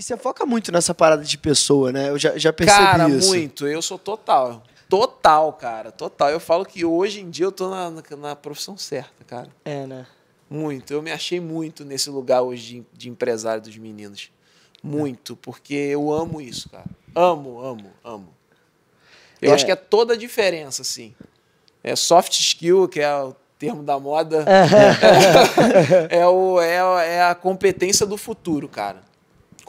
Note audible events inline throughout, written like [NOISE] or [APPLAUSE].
E você foca muito nessa parada de pessoa, né? Eu já, já percebi cara, isso. Cara, muito. Eu sou total. Total, cara. Total. Eu falo que hoje em dia eu tô na, na, na profissão certa, cara. É, né? Muito. Eu me achei muito nesse lugar hoje de, de empresário dos meninos. Muito. É. Porque eu amo isso, cara. Amo, amo, amo. Eu é. acho que é toda a diferença, assim. É soft skill, que é o termo da moda. [LAUGHS] [LAUGHS] é, o, é, é a competência do futuro, cara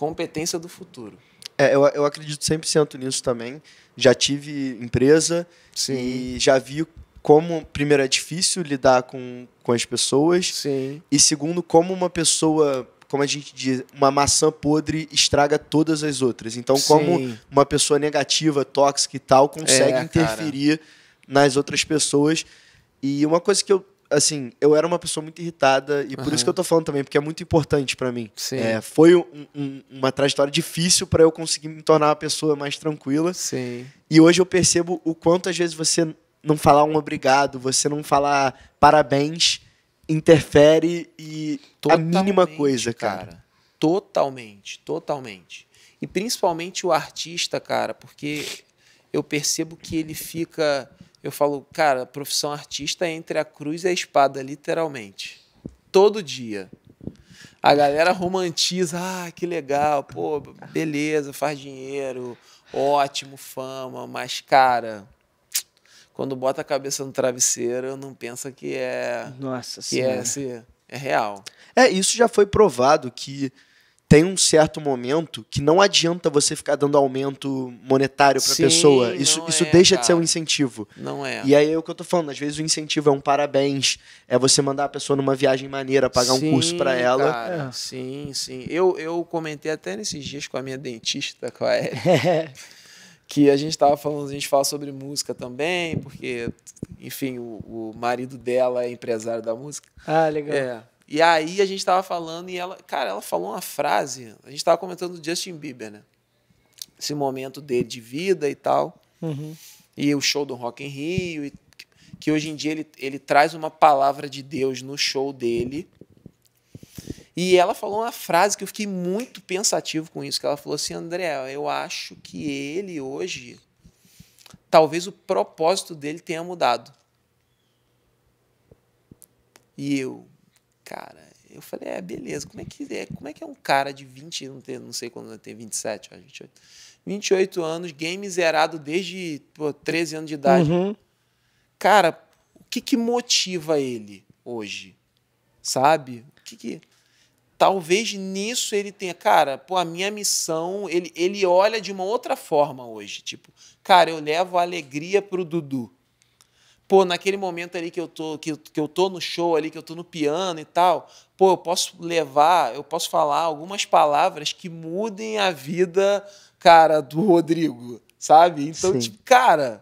competência do futuro. É, eu, eu acredito 100% nisso também. Já tive empresa Sim. e já vi como, primeiro, é difícil lidar com, com as pessoas. Sim. E segundo, como uma pessoa como a gente diz, uma maçã podre estraga todas as outras. Então, Sim. como uma pessoa negativa, tóxica e tal, consegue é, interferir nas outras pessoas. E uma coisa que eu assim, eu era uma pessoa muito irritada e uhum. por isso que eu tô falando também, porque é muito importante para mim. É, foi um, um, uma trajetória difícil para eu conseguir me tornar uma pessoa mais tranquila. Sim. E hoje eu percebo o quanto às vezes você não falar um obrigado, você não falar parabéns, interfere e totalmente, a mínima coisa, cara. cara. Totalmente, totalmente. E principalmente o artista, cara, porque eu percebo que ele fica eu falo, cara, profissão artista é entre a cruz e a espada, literalmente. Todo dia. A galera romantiza, ah, que legal, pô, beleza, faz dinheiro, ótimo, fama, mas, cara, quando bota a cabeça no travesseiro, não pensa que é. Nossa que é senhora. é, é real. É, isso já foi provado que tem um certo momento que não adianta você ficar dando aumento monetário para a pessoa. Isso, isso é, deixa cara. de ser um incentivo. Não é. E aí é o que eu tô falando, às vezes o incentivo é um parabéns, é você mandar a pessoa numa viagem maneira, pagar sim, um curso para ela. Cara, é. Sim, sim. Eu, eu comentei até nesses dias com a minha dentista, com a Eri, é. [LAUGHS] que a gente tava falando, a gente fala sobre música também, porque, enfim, o, o marido dela é empresário da música. Ah, legal. É. E aí a gente estava falando e ela, cara, ela falou uma frase. A gente estava comentando do Justin Bieber, né? Esse momento dele de vida e tal. Uhum. E o show do Rock em Rio. E, que hoje em dia ele, ele traz uma palavra de Deus no show dele. E ela falou uma frase que eu fiquei muito pensativo com isso. Que ela falou assim, André, eu acho que ele hoje, talvez o propósito dele tenha mudado. E eu, cara. Eu falei, é, beleza, como é que é, como é, que é um cara de 20, não, tem, não sei quando tem, 27, 28. 28 anos, game zerado desde pô, 13 anos de idade. Uhum. Cara, o que, que motiva ele hoje? Sabe? O que, que talvez nisso ele tenha, cara, pô, a minha missão, ele, ele olha de uma outra forma hoje, tipo, cara, eu levo alegria pro Dudu pô, naquele momento ali que eu tô, que, que eu tô no show ali, que eu tô no piano e tal, pô, eu posso levar, eu posso falar algumas palavras que mudem a vida, cara, do Rodrigo, sabe? Então, Sim. tipo, cara,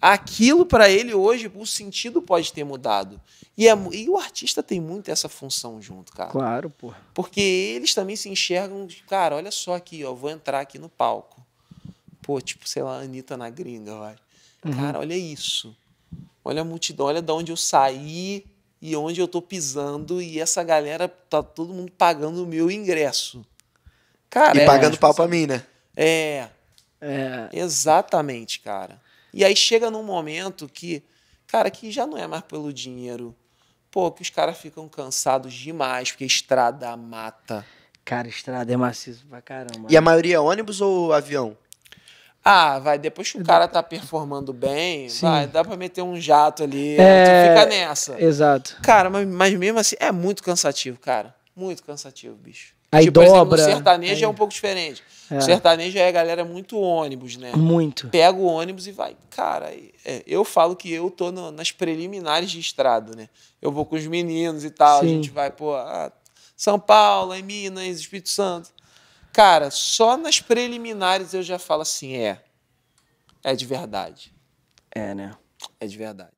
aquilo para ele hoje, o sentido pode ter mudado. E, é, e o artista tem muito essa função junto, cara. Claro, pô. Porque eles também se enxergam, cara, olha só aqui, ó, vou entrar aqui no palco. Pô, tipo, sei lá, Anitta na gringa, vai. Uhum. Cara, olha isso olha a multidão, olha de onde eu saí e onde eu estou pisando e essa galera tá todo mundo pagando o meu ingresso. Cara, e é, pagando pau para mim, né? É, é. Exatamente, cara. E aí chega num momento que, cara, que já não é mais pelo dinheiro. Pô, que os caras ficam cansados demais, porque estrada mata. Cara, estrada é maciço pra caramba. E a né? maioria é ônibus ou avião? Ah, vai, depois que o é cara tá performando bem, Sim. vai, dá pra meter um jato ali, é... fica nessa. Exato. Cara, mas, mas mesmo assim, é muito cansativo, cara. Muito cansativo, bicho. Aí tipo, assim, dobra. Exemplo, sertanejo é. é. um pouco diferente. É. O sertanejo é a galera muito ônibus, né? Muito. Pega o ônibus e vai. Cara, é, eu falo que eu tô no, nas preliminares de estrada, né? Eu vou com os meninos e tal, Sim. a gente vai, pô, São Paulo, em Minas, Espírito Santo. Cara, só nas preliminares eu já falo assim: é. É de verdade. É, né? É de verdade.